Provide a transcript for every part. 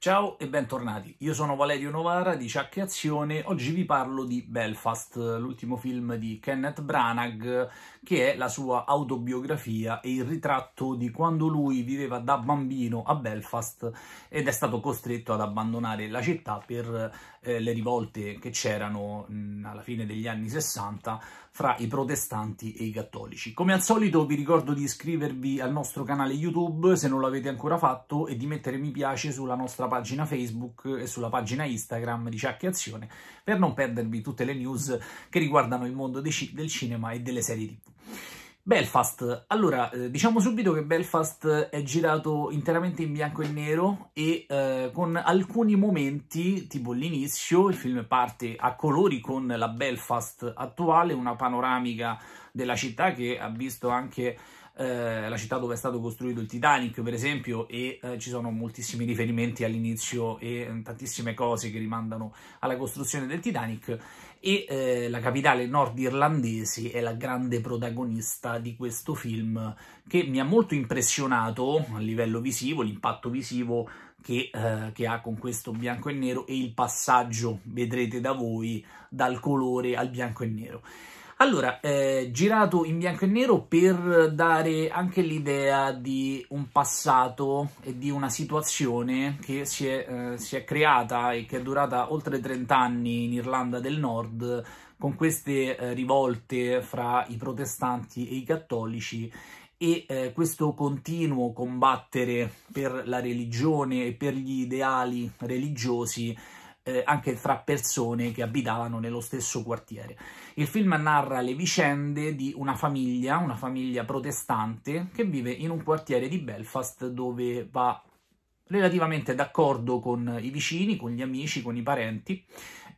Ciao e bentornati, io sono Valerio Novara di Ciacche Azione, oggi vi parlo di Belfast, l'ultimo film di Kenneth Branagh, che è la sua autobiografia e il ritratto di quando lui viveva da bambino a Belfast ed è stato costretto ad abbandonare la città per eh, le rivolte che c'erano mm, alla fine degli anni 60 fra i protestanti e i cattolici. Come al solito vi ricordo di iscrivervi al nostro canale YouTube se non l'avete ancora fatto e di mettere mi piace sulla nostra sulla pagina Facebook e sulla pagina Instagram di Ciacchi Azione per non perdervi tutte le news che riguardano il mondo del cinema e delle serie TV. Belfast, allora eh, diciamo subito che Belfast è girato interamente in bianco e nero e eh, con alcuni momenti, tipo l'inizio, il film parte a colori con la Belfast attuale, una panoramica della città che ha visto anche eh, la città dove è stato costruito il Titanic, per esempio, e eh, ci sono moltissimi riferimenti all'inizio e mm, tantissime cose che rimandano alla costruzione del Titanic. E eh, la capitale nordirlandese è la grande protagonista di questo film che mi ha molto impressionato a livello visivo, l'impatto visivo che, eh, che, ha con questo bianco e nero e il passaggio, vedrete da voi, dal colore al bianco e nero. Allora, eh, girato in bianco e nero per dare anche l'idea di un passato e di una situazione che si è, eh, si è creata e che è durata oltre 30 anni in Irlanda del Nord con queste eh, rivolte fra i protestanti e i cattolici e eh, questo continuo combattere per la religione e per gli ideali religiosi eh, anche fra persone che abitavano nello stesso quartiere. Il film narra le vicende di una famiglia, una famiglia protestante, che vive in un quartiere di Belfast dove va relativamente d'accordo con i vicini, con gli amici, con i parenti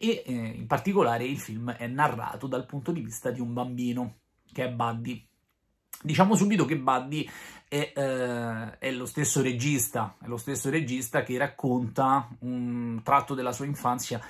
e eh, in particolare il film è narrato dal punto di vista di un bambino che è Buddy Diciamo subito che Buddy è, eh, è, lo stesso regista, è lo stesso regista che racconta un tratto della sua infanzia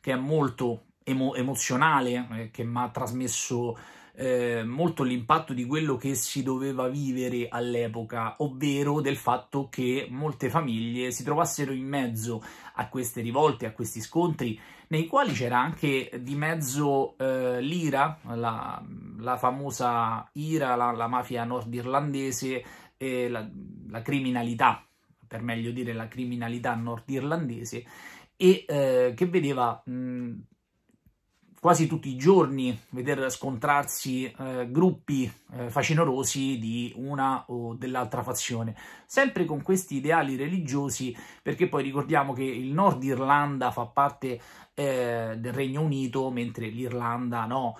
che è molto emo emozionale, eh, che mi ha trasmesso eh, molto l'impatto di quello che si doveva vivere all'epoca, ovvero del fatto che molte famiglie si trovassero in mezzo a queste rivolte, a questi scontri, nei quali c'era anche di mezzo eh, l'ira, la, la famosa IRA, la, la mafia nordirlandese e la, la, criminalità, per meglio dire la criminalità nordirlandese, e eh, che vedeva mh, quasi tutti i giorni veder scontrarsi eh, gruppi eh, facinorosi di una o dell'altra fazione, sempre con questi ideali religiosi, perché poi ricordiamo che il Nord Irlanda fa parte eh, del Regno Unito, mentre l'Irlanda no,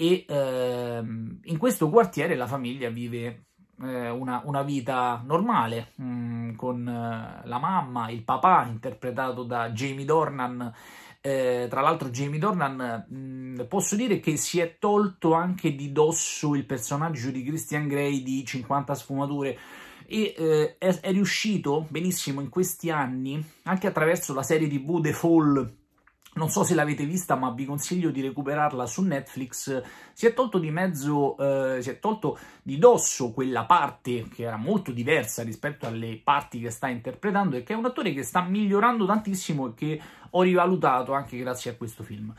e ehm, in questo quartiere la famiglia vive eh, una, una, vita normale mh, mm, con eh, la mamma, il papà interpretato da Jamie Dornan. Eh, tra l'altro Jamie Dornan mh, mm, posso dire che si è tolto anche di dosso il personaggio di Christian Grey di 50 sfumature e eh, è, è, riuscito benissimo in questi anni, anche attraverso la serie tv The Fall non so se l'avete vista, ma vi consiglio di recuperarla su Netflix. Si è tolto di mezzo, eh, si è tolto di dosso quella parte che era molto diversa rispetto alle parti che sta interpretando e che è un attore che sta migliorando tantissimo e che ho rivalutato anche grazie a questo film.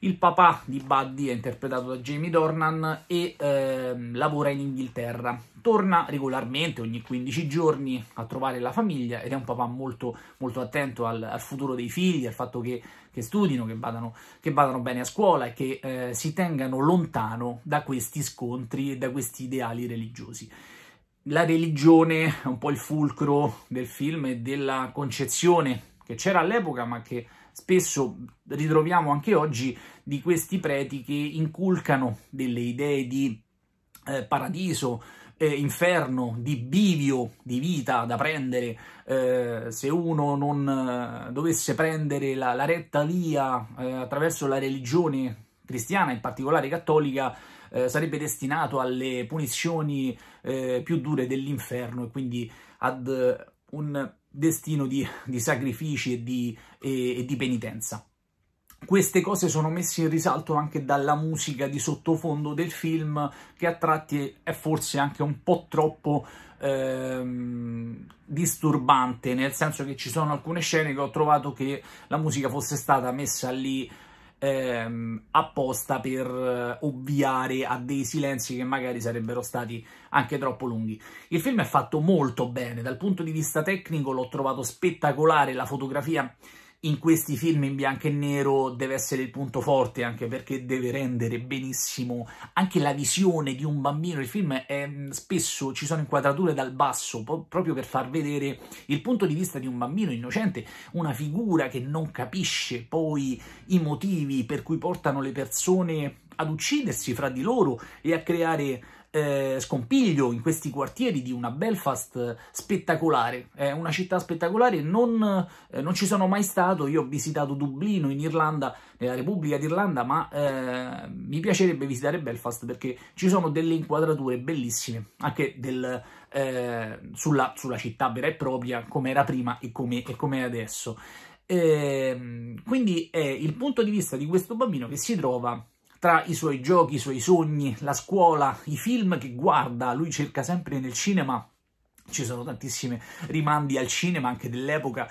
Il papà di Buddy è interpretato da Jamie Dornan e eh, lavora in Inghilterra. Torna regolarmente, ogni 15 giorni, a trovare la famiglia ed è un papà molto, molto attento al, al futuro dei figli, al fatto che, che studino, che vadano, che vadano, bene a scuola e che eh, si tengano lontano da questi scontri e da questi ideali religiosi la religione è un po' il fulcro del film e della concezione che c'era all'epoca ma che spesso ritroviamo anche oggi di questi preti che inculcano delle idee di eh, paradiso, eh, inferno, di bivio, di vita da prendere, eh, se uno non eh, dovesse prendere la, la retta via eh, attraverso la religione cristiana, in particolare cattolica, eh, sarebbe destinato alle punizioni più dure dell'inferno e quindi ad un destino di, di sacrifici e di, e, e di penitenza. Queste cose sono messe in risalto anche dalla musica di sottofondo del film, che a tratti è forse anche un po' troppo ehm, disturbante, nel senso che ci sono alcune scene che ho trovato che la musica fosse stata messa lì ehm, apposta per eh, ovviare a dei silenzi che magari sarebbero stati anche troppo lunghi. Il film è fatto molto bene, dal punto di vista tecnico l'ho trovato spettacolare, la fotografia in questi film in bianco e nero deve essere il punto forte, anche perché deve rendere benissimo anche la visione di un bambino. Il film è, mm, spesso ci sono inquadrature dal basso, proprio per far vedere il punto di vista di un bambino innocente, una figura che non capisce poi i motivi per cui portano le persone ad uccidersi fra di loro e a creare eh, scompiglio in questi quartieri di una Belfast spettacolare. È una città spettacolare, non, eh, non ci sono mai stato, io ho visitato Dublino in Irlanda, nella Repubblica d'Irlanda, ma eh, mi piacerebbe visitare Belfast perché ci sono delle inquadrature bellissime, anche del, eh, sulla, sulla, città vera e propria, come era prima e come, e come è adesso. Ehm, quindi è il punto di vista di questo bambino che si trova tra i suoi giochi, i suoi sogni, la scuola, i film che guarda, lui cerca sempre nel cinema, ci sono tantissimi rimandi al cinema anche dell'epoca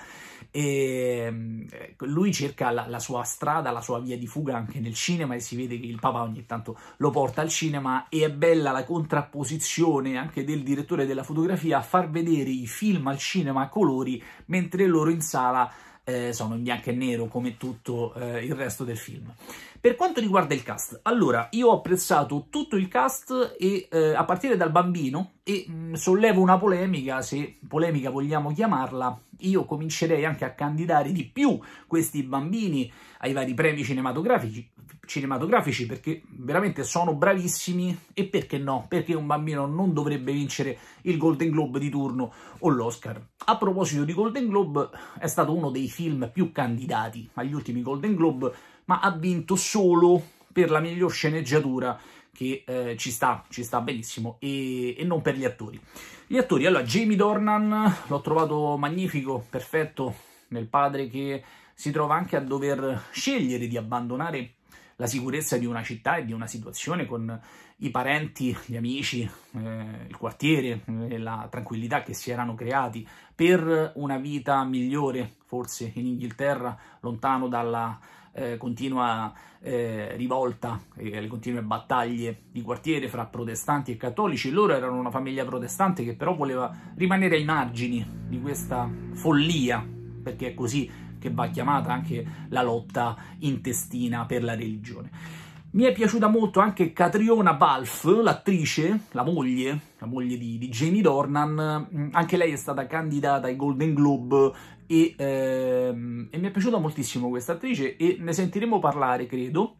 e ehm, ecco, lui cerca la, la, sua strada, la sua via di fuga anche nel cinema e si vede che il papà ogni tanto lo porta al cinema e è bella la contrapposizione anche del direttore della fotografia a far vedere i film al cinema a colori mentre loro in sala eh, sono in bianco e nero come tutto eh, il resto del film. Per quanto riguarda il cast, allora, io ho apprezzato tutto il cast e eh, a partire dal bambino, e mm, sollevo una polemica, se polemica vogliamo chiamarla, io comincerei anche a candidare di più questi bambini ai vari premi cinematografici, cinematografici perché veramente sono bravissimi e perché no? Perché un bambino non dovrebbe vincere il Golden Globe di turno o l'Oscar. A proposito di Golden Globe, è stato uno dei film più candidati agli ultimi Golden Globe, ma ha vinto solo per la miglior sceneggiatura che eh, ci sta, ci sta benissimo, e, e, non per gli attori. Gli attori, allora, Jamie Dornan l'ho trovato magnifico, perfetto, nel padre che si trova anche a dover scegliere di abbandonare la sicurezza di una città e di una situazione con i parenti, gli amici, eh, il quartiere, eh, la tranquillità che si erano creati per una vita migliore, forse in Inghilterra, lontano dalla eh, continua eh, rivolta e eh, le continue battaglie di quartiere fra protestanti e cattolici. Loro erano una famiglia protestante che però voleva rimanere ai margini di questa follia, perché è così che va chiamata anche la lotta intestina per la religione. Mi è piaciuta molto anche Catriona Balf, l'attrice, la moglie, la moglie di, di, Jamie Dornan, mm, anche lei è stata candidata ai Golden Globe e, ehm, e mi è piaciuta moltissimo questa attrice e ne sentiremo parlare, credo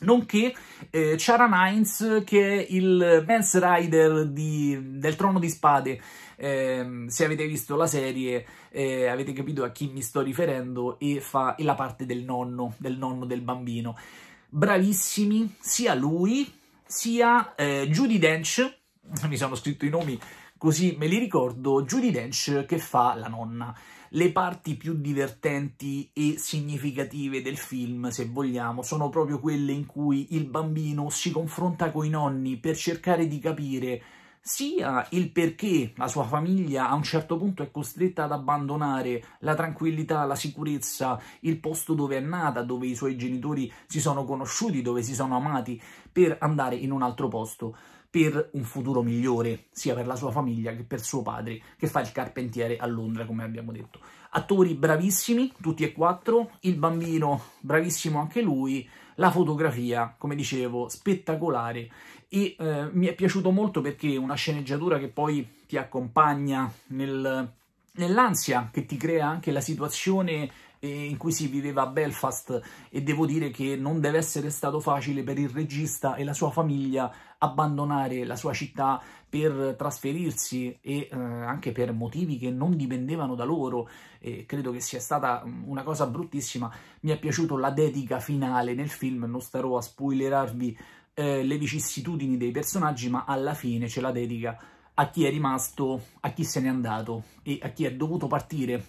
nonché eh, Chara Nines che è il Mance Rider di, del Trono di Spade. Eh, se avete visto la serie eh, avete capito a chi mi sto riferendo e fa e la parte del nonno, del nonno del bambino. Bravissimi sia lui sia eh, Judy Dench, mi sono scritto i nomi così me li ricordo, Judy Dench che fa la nonna. Le parti più divertenti e significative del film, se vogliamo, sono proprio quelle in cui il bambino si confronta con i nonni per cercare di capire sia il perché la sua famiglia a un certo punto è costretta ad abbandonare la tranquillità, la sicurezza, il posto dove è nata, dove i suoi genitori si sono conosciuti, dove si sono amati, per andare in un altro posto per un futuro migliore, sia per la sua famiglia che per suo padre, che fa il carpentiere a Londra, come abbiamo detto. Attori bravissimi, tutti e quattro, il bambino bravissimo anche lui, la fotografia, come dicevo, spettacolare e eh, mi è piaciuto molto perché è una sceneggiatura che poi ti accompagna nel, nell'ansia che ti crea anche la situazione in cui si viveva a Belfast e devo dire che non deve essere stato facile per il regista e la sua famiglia abbandonare la sua città per trasferirsi e eh, anche per motivi che non dipendevano da loro e credo che sia stata mm, una cosa bruttissima mi è piaciuto la dedica finale nel film non starò a spoilerarvi eh, le vicissitudini dei personaggi ma alla fine ce la dedica a chi è rimasto, a chi se n'è andato e a chi è dovuto partire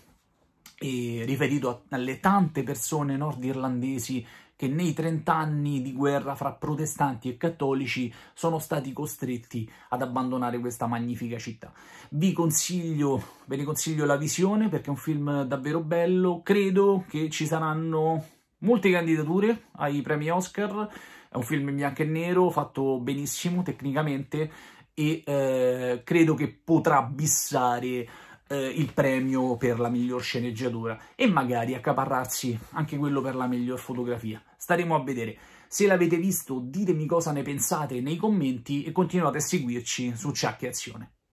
eh, riferito alle tante persone nordirlandesi che nei 30 anni di guerra fra protestanti e cattolici sono stati costretti ad abbandonare questa magnifica città. Vi consiglio, ve ne consiglio la visione perché è un film davvero bello, credo che ci saranno molte candidature ai premi Oscar, è un film in bianco e nero, fatto benissimo tecnicamente e eh, credo che potrà bissare eh, il premio per la miglior sceneggiatura e magari accaparrarsi anche quello per la miglior fotografia. Staremo a vedere. Se l'avete visto ditemi cosa ne pensate nei commenti e continuate a seguirci su Ciacche Azione.